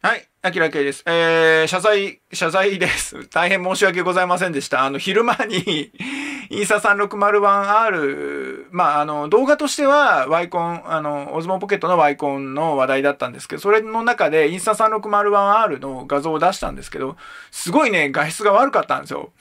はい、あきらけいです。えー、謝罪、謝罪です。大変申し訳ございませんでした。あの、昼間に イーサ 3601R、まあ、あの、動画としては、ワイコン、あの、オズモポケットのワイコンの話題だったんですけど、それの中で、インスタ 3601R の画像を出したんですけど、すごいね、画質が悪かったんですよ。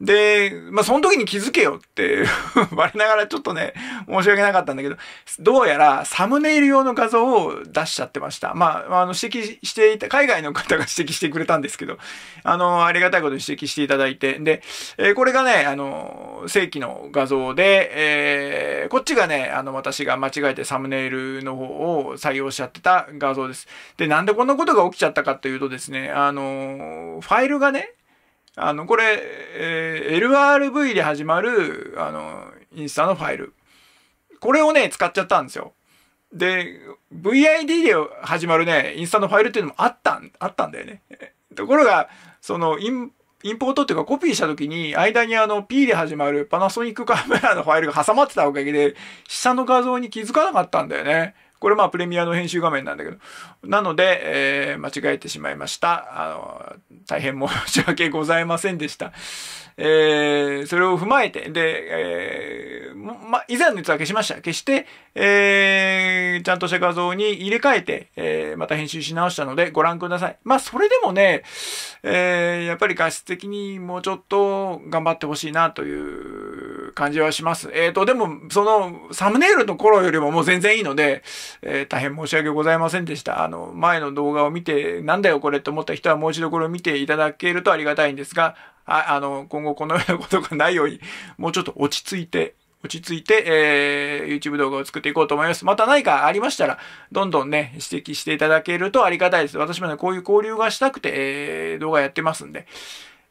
で、まあ、その時に気づけよって我 ながらちょっとね、申し訳なかったんだけど、どうやらサムネイル用の画像を出しちゃってました。まあ、あの、指摘していた、海外の方が指摘してくれたんですけど、あの、ありがたいことに指摘していただいて、で、えー、これがね、あの、正規の画像で、えー、こっちがね、あの、私が間違えてサムネイルの方を採用しちゃってた画像です。で、なんでこんなことが起きちゃったかというとですね、あの、ファイルがね、あの、これ、えー、LRV で始まる、あの、インスタのファイル。これをね、使っちゃったんですよ。で、VID で始まるね、インスタのファイルっていうのもあったん、あったんだよね。ところが、その、イン、インポートっていうかコピーした時に、間にあの P で始まるパナソニックカメラのファイルが挟まってたおかげで、下の画像に気づかなかったんだよね。これまあプレミアの編集画面なんだけど。なので、えー、間違えてしまいました。あの、大変申し訳ございませんでした。えー、それを踏まえて、で、えま、以前のやつは消しました。消して、えー、ちゃんとした画像に入れ替えて、えー、また編集し直したのでご覧ください。まあ、それでもね、えー、やっぱり画質的にもうちょっと頑張ってほしいなという感じはします。えっ、ー、と、でも、その、サムネイルの頃よりももう全然いいので、えー、大変申し訳ございませんでした。あの、前の動画を見て、なんだよこれと思った人はもう一度これを見ていただけるとありがたいんですが、ああの、今後このようなことがないように、もうちょっと落ち着いて、落ち着いて、えー、YouTube 動画を作っていこうと思います。また何かありましたら、どんどんね、指摘していただけるとありがたいです。私もね、こういう交流がしたくて、えー、動画やってますんで。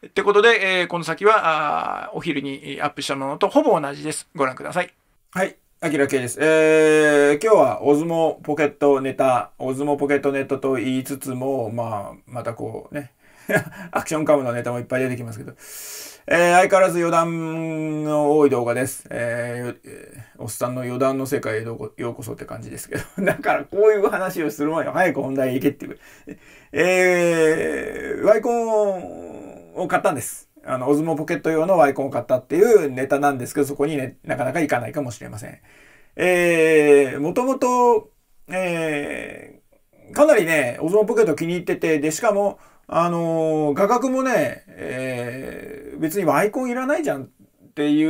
ってことで、えー、この先は、あお昼にアップしたものとほぼ同じです。ご覧ください。はい。あきらけです。えー、今日はオズモポケットネタ、オズモポケットネットと言いつつも、まあ、またこうね、アクションカムのネタもいっぱい出てきますけど。えー、相変わらず余談の多い動画です。えー、おっさんの余談の世界へようこそって感じですけど。だからこういう話をする前に早く本題へ行けっていう。えー、ワイコンを買ったんです。あの、オズモポケット用のワイコンを買ったっていうネタなんですけど、そこにね、なかなか行かないかもしれません。えー、もともと、えー、かなりね、オズモポケット気に入ってて、で、しかも、あのー、画角もね、えー、別にアイコンいらないじゃんってい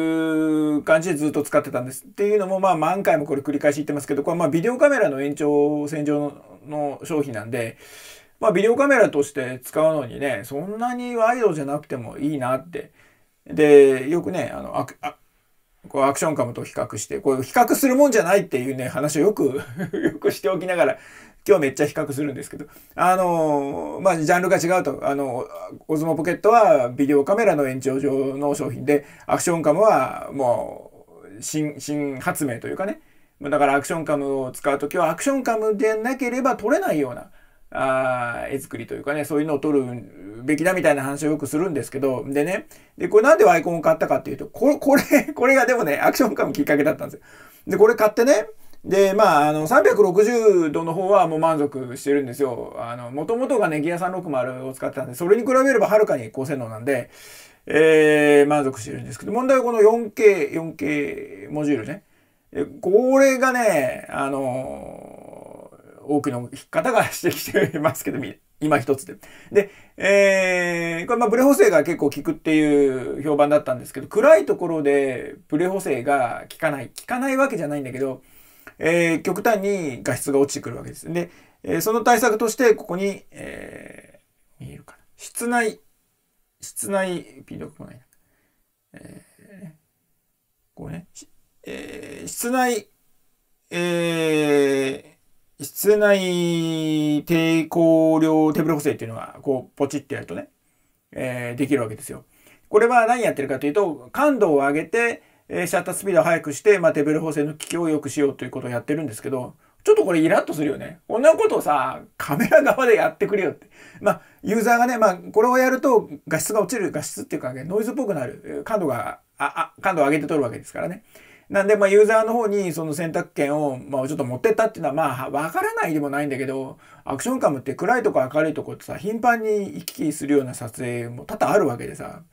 う感じでずっと使ってたんです。っていうのも、まあ、何回もこれ繰り返し言ってますけど、これまあビデオカメラの延長線上の商品なんで、まあ、ビデオカメラとして使うのにね、そんなにワイドじゃなくてもいいなって。で、よくね、あの、ああこうアクションカムと比較して、こう比較するもんじゃないっていうね、話をよく よくしておきながら、今日めっちゃ比較するんですけど、あのー、まあ、ジャンルが違うと、あの、オズモポケットはビデオカメラの延長上の商品で、アクションカムはもう新、新発明というかね、だからアクションカムを使う時はアクションカムでなければ撮れないような、あ絵作りというかね、そういうのを撮るべきだみたいな話をよくするんですけど、でね、で、これなんでアイコンを買ったかっていうと、これ、これ、これがでもね、アクションカムきっかけだったんですよ。で、これ買ってね、でまああの360度の方はもう満足してるんですよ。あの、もともとがねギア360を使ってたんでそれに比べればはるかに高性能なんで、えー、満足してるんですけど問題はこの 4K4K モジュールね。これがねあの多くの方が指摘してますけど今一つで。で、えー、これまあブレ補正が結構効くっていう評判だったんですけど暗いところでブレ補正が効かない効かないわけじゃないんだけどえー、極端に画質が落ちてくるわけです。で、えー、その対策として、ここに、えー、見えるかな。室内、室内、ピンとが来ないな。えー、こうね、えー、室内、えー、室内抵抗量手ブル補正っていうのが、こう、ポチってやるとね、えー、できるわけですよ。これは何やってるかというと、感度を上げて、えー、シャッタースピードを速くして、まあ、ベル補正の機器を良くしようということをやってるんですけど、ちょっとこれイラッとするよね。こんなことをさ、カメラ側でやってくれよって。まあ、ユーザーがね、まあ、これをやると画質が落ちる、画質っていうか、ね、ノイズっぽくなる、感度が、あ、あ、感度を上げて取るわけですからね。なんで、まあ、ユーザーの方にその選択権を、まあ、ちょっと持ってったっていうのは、まあ、わからないでもないんだけど、アクションカムって暗いとこ明るいとこってさ、頻繁に行き来するような撮影も多々あるわけでさ、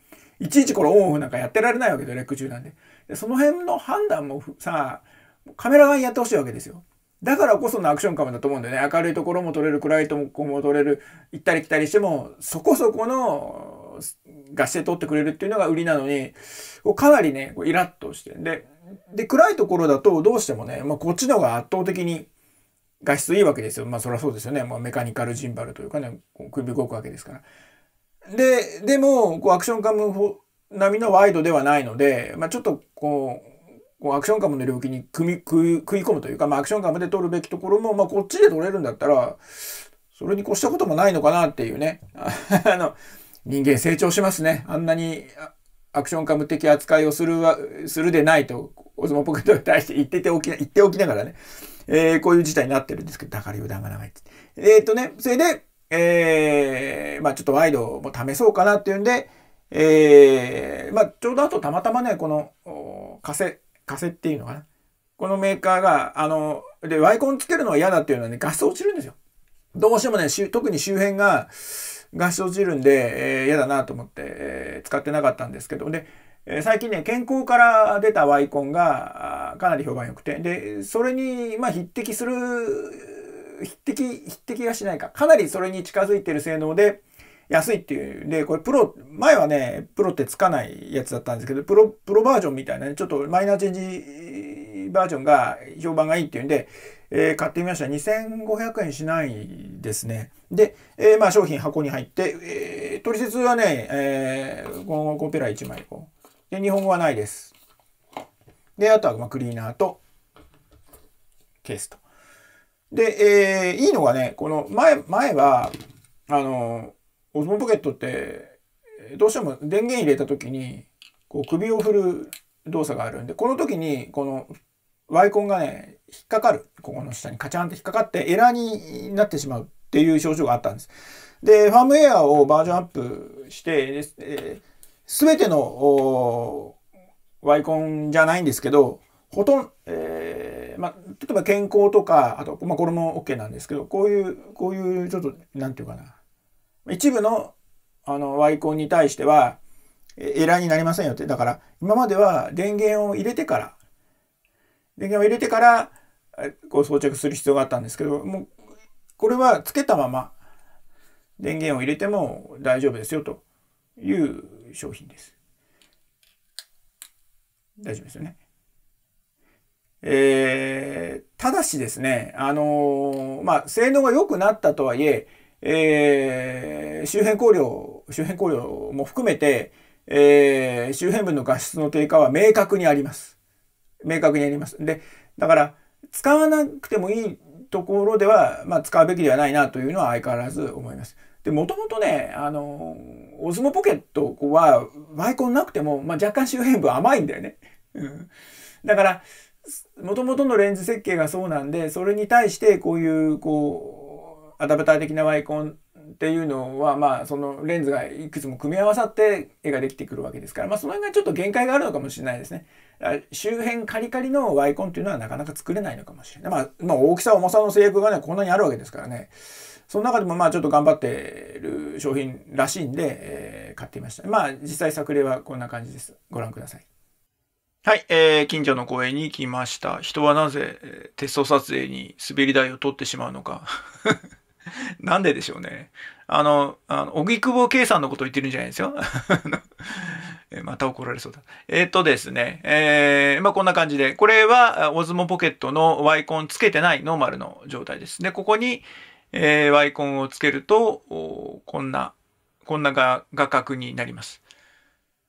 いちいちこれオンオフなんかやってられないわけでレック中なんででその辺の判断もさカメラ側にやってほしいわけですよだからこそのアクションカムだと思うんだよね明るいところも撮れる暗いところも撮れる行ったり来たりしてもそこそこの合質で撮ってくれるっていうのが売りなのにかなりねイラッとしてでで暗いところだとどうしてもね、まあ、こっちの方が圧倒的に画質いいわけですよ。まあそりゃそうですよね。まあ、メカニカルジンバルというかね、首動くわけですから。で、でも、こうアクションカム並みのワイドではないので、まあ、ちょっとこう、こうアクションカムの領域に組み食い込むというか、まあ、アクションカムで取るべきところも、まあ、こっちで取れるんだったら、それに越したこともないのかなっていうね。あの、人間成長しますね。あんなにアクションカム的扱いをするは、するでないと、オズモポケットに対して言ってておきな、言っておきながらね、えー、こういう事態になってるんですけど、だから油断がないって。えー、っとね、それで、えー、まあちょっとワイドも試そうかなっていうんで、えー、まあちょうどあとたまたまね、この、カセ、カセっていうのかな。このメーカーが、あの、で、ワイコンつけるのは嫌だっていうのはね、ガス落ちるんですよ。どうしてもね、特に周辺がガス落ちるんで、えー、嫌だなと思って、えー、使ってなかったんですけど、で、え最近ね、健康から出たワイコンがかなり評判良くて、で、それに、まあ、匹敵する匹敵、匹敵がしないか。かなりそれに近づいてる性能で、安いっていう。で、これプロ、前はね、プロってつかないやつだったんですけど、プロ、プロバージョンみたいなね、ちょっとマイナーチェンジバージョンが評判がいいっていうんで、えー、買ってみました。2500円しないですね。で、えー、まあ商品箱に入って、えー、取説はね、えー、このコペラ1枚こう。で、日本語はないです。で、あとはまあクリーナーとケースと。で、えー、いいのがね、この前、前は、あの、オズモポケットって、どうしても電源入れた時に、こう首を振る動作があるんで、この時に、この、ワイコンがね、引っかかる。ここの下にカチャンって引っかかってエラーになってしまうっていう症状があったんです。で、ファームウェアをバージョンアップして、す、えー、べ、てのワイコンじゃないんですけど、ほとんど、えーまあ、例えば健康とかあと、まあ、これも OK なんですけどこういうこういうちょっと何て言うかな一部のあのワイコンに対してはエラーになりませんよってだから今までは電源を入れてから電源を入れてからこう装着する必要があったんですけどもうこれはつけたまま電源を入れても大丈夫ですよという商品です。大丈夫ですよね。えー、ただしですね、あのー、まあ、性能が良くなったとはいえ、えー、周辺光量、周辺光量も含めて、えー、周辺部の画質の低下は明確にあります。明確にあります。で、だから、使わなくてもいいところでは、まあ、使うべきではないなというのは相変わらず思います。で、もともとね、あの、オズモポケットは、ワイコンなくても、まあ、若干周辺部甘いんだよね。うん。だから、もともとのレンズ設計がそうなんでそれに対してこういうこうアダプター的なワイコンっていうのはまあそのレンズがいくつも組み合わさって絵ができてくるわけですからまあその辺がちょっと限界があるのかもしれないですね周辺カリカリのワイコンっていうのはなかなか作れないのかもしれない、まあ、まあ大きさ重さの制約がねこんなにあるわけですからねその中でもまあちょっと頑張ってる商品らしいんで、えー、買ってみましたまあ実際作例はこんな感じですご覧くださいはい、えー、近所の公園に来ました。人はなぜ、えー、テスト撮影に滑り台を取ってしまうのか。なんででしょうね。あの、あの、荻窪圭さんのこと言ってるんじゃないですよ。また怒られそうだ。えっ、ー、とですね、えー、まあ、こんな感じで、これは、オズモポケットのワイコンつけてないノーマルの状態です。で、ここに、えー、ワイコンをつけると、こんな、こんな画角になります。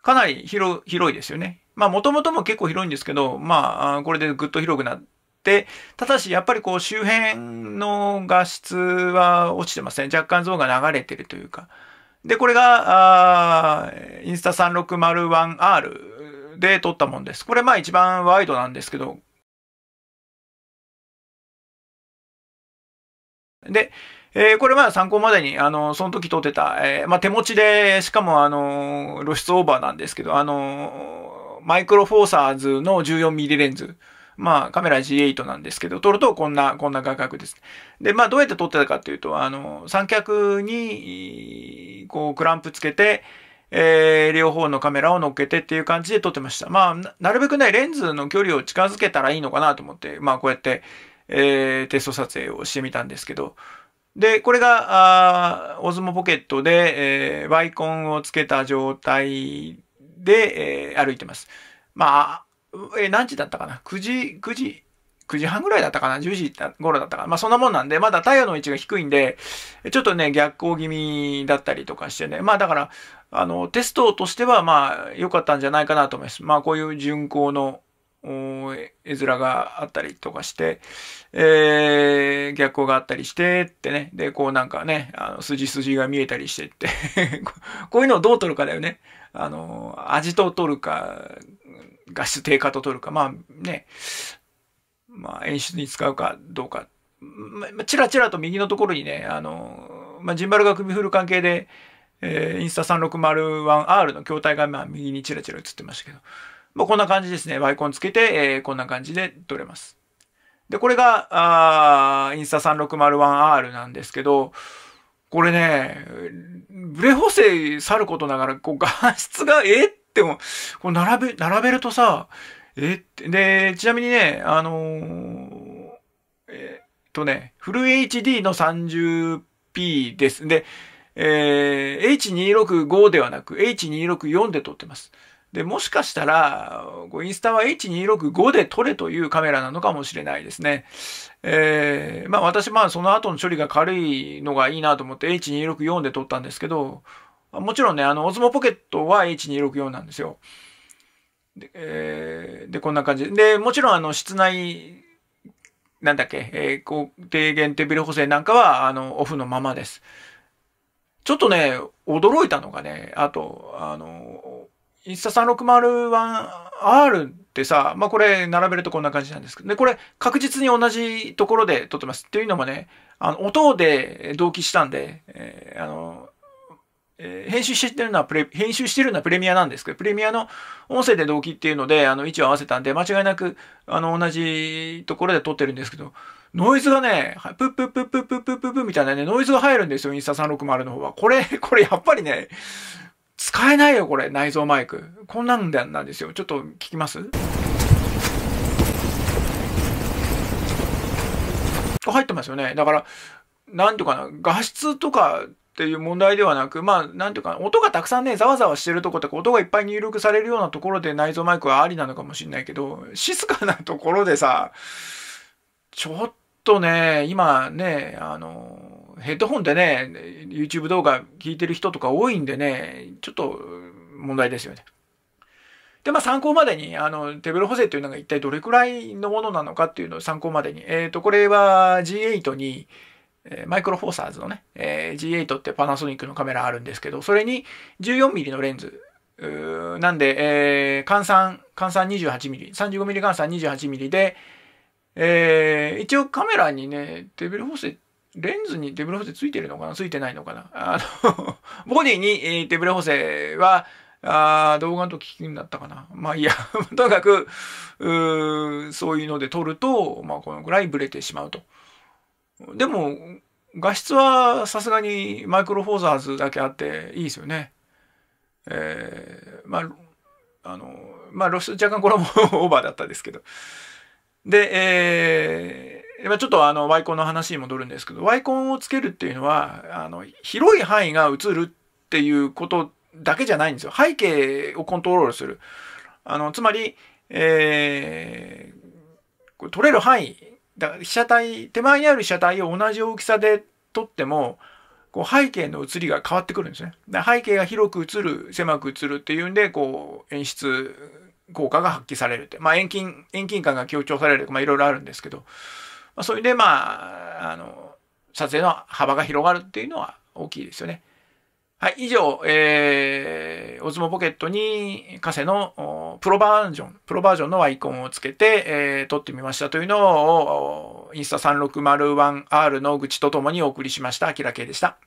かなり広、広いですよね。まあ、もともとも結構広いんですけど、まあ、これでぐっと広くなって、ただし、やっぱりこう、周辺の画質は落ちてません、ね。若干像が流れてるというか。で、これが、インスタ 3601R で撮ったもんです。これ、まあ、一番ワイドなんですけど、で、えー、これは参考までに、あの、その時撮ってた、えー、まあ、手持ちで、しかもあの、露出オーバーなんですけど、あの、マイクロフォーサーズの 14mm レンズ。まあ、カメラ G8 なんですけど、撮るとこんな、こんな画角です。で、まあ、どうやって撮ってたかっていうと、あの、三脚に、こう、クランプつけて、えー、両方のカメラを乗っけてっていう感じで撮ってました。まあ、なるべくね、レンズの距離を近づけたらいいのかなと思って、まあ、こうやって、えー、テスト撮影をしてみたんですけど、で、これが、あオズモポケットで、えー、ワイコンをつけた状態で、えー、歩いてます。まあ、えー、何時だったかな ?9 時、9時、9時半ぐらいだったかな ?10 時頃だったかなまあそんなもんなんで、まだ太陽の位置が低いんで、ちょっとね、逆光気味だったりとかしてね。まあだから、あの、テストとしてはまあ良かったんじゃないかなと思います。まあこういう巡航の絵面があったりとかして、えー、逆光があったりしてってね。で、こうなんかね、あの、筋筋が見えたりしてって こういうのをどう撮るかだよね。あの、味と撮るか、画質低下と撮るか、まあね、まあ演出に使うかどうか。まあ、チラチラと右のところにね、あの、まあ、ジンバルが首振る関係で、えー、インスタ 360R の筐体がまあ右にチラチラ映ってましたけど、まあ、こんな感じですね。アイコンつけて、えー、こんな感じで撮れます。で、これが、あインスタ 3601R なんですけど、これね、ブレ補正さることながら、こう画質が、えっても、こう並べ、並べるとさ、えって、で、ちなみにね、あのー、えー、とね、フル HD の 30p です。で、えー、H265 ではなく H264 で撮ってます。で、もしかしたら、インスタは H265 で撮れというカメラなのかもしれないですね。えー、まあ私、まあその後の処理が軽いのがいいなと思って H264 で撮ったんですけど、もちろんね、あの、オズモポケットは H264 なんですよ。で、えー、でこんな感じで。もちろんあの、室内、なんだっけ、えー、こう、低減手ビレ補正なんかは、あの、オフのままです。ちょっとね、驚いたのがね、あと、あの、インスタ 3601R ってさ、まあ、これ並べるとこんな感じなんですけど、で、これ確実に同じところで撮ってます。っていうのもね、あの、音で同期したんで、えー、あの、えー、編集してるのはプレ、編集してるのはプレミアなんですけど、プレミアの音声で同期っていうので、あの、位置を合わせたんで、間違いなく、あの、同じところで撮ってるんですけど、ノイズがね、プップップップップップップみたいなね、ノイズが入るんですよ、インスタ360の方は。これ、これやっぱりね、使えないよ、これ、内蔵マイク。こんなんなんですよ。ちょっと聞きます入ってますよね。だから、なんとかな、画質とかっていう問題ではなく、まあ、なんていうか、音がたくさんね、ざわざわしてるとことか、音がいっぱい入力されるようなところで内蔵マイクはありなのかもしんないけど、静かなところでさ、ちょっとね、今ね、あの、ヘッドホンでね、YouTube 動画聞いてる人とか多いんでね、ちょっと問題ですよね。で、まあ参考までに、あの、手ブロ補正というのが一体どれくらいのものなのかっていうのを参考までに。えっ、ー、と、これは G8 に、マイクロフォーサーズのね、え G8 ってパナソニックのカメラあるんですけど、それに 14mm のレンズ。なんで、えー、換算、換算 28mm、35mm 換算 28mm で、えー、一応カメラにね、手ブロ補正レンズにデブレ補正ついてるのかなついてないのかなあの ボディにデブレ補正は、あ動画の時聞きになったかな。まあいいや、とにかく、うそういうので撮ると、まあこのぐらいブレてしまうと。でも、画質はさすがにマイクロフォーザーズだけあっていいですよね。えー、まあ、あの、まあ露出若干これも オーバーだったですけど。で、えーちょっとあの、ワイコンの話に戻るんですけど、ワイコンをつけるっていうのは、あの、広い範囲が映るっていうことだけじゃないんですよ。背景をコントロールする。あの、つまり、えー、これ撮れる範囲、だ被写体、手前にある被写体を同じ大きさで撮っても、こう背景の映りが変わってくるんですね。背景が広く映る、狭く映るっていうんで、こう、演出効果が発揮されるって。まあ、遠近、遠近感が強調される、まあ、いろいろあるんですけど、まあ、それでまあ、あの、撮影の幅が広がるっていうのは大きいですよね。はい、以上、えー、オズモポケットにカセのプロバージョン、プロバージョンのアイコンをつけて、えー、撮ってみましたというのを、インスタ 360-1R の愚痴とともにお送りしました。アキラ系でした。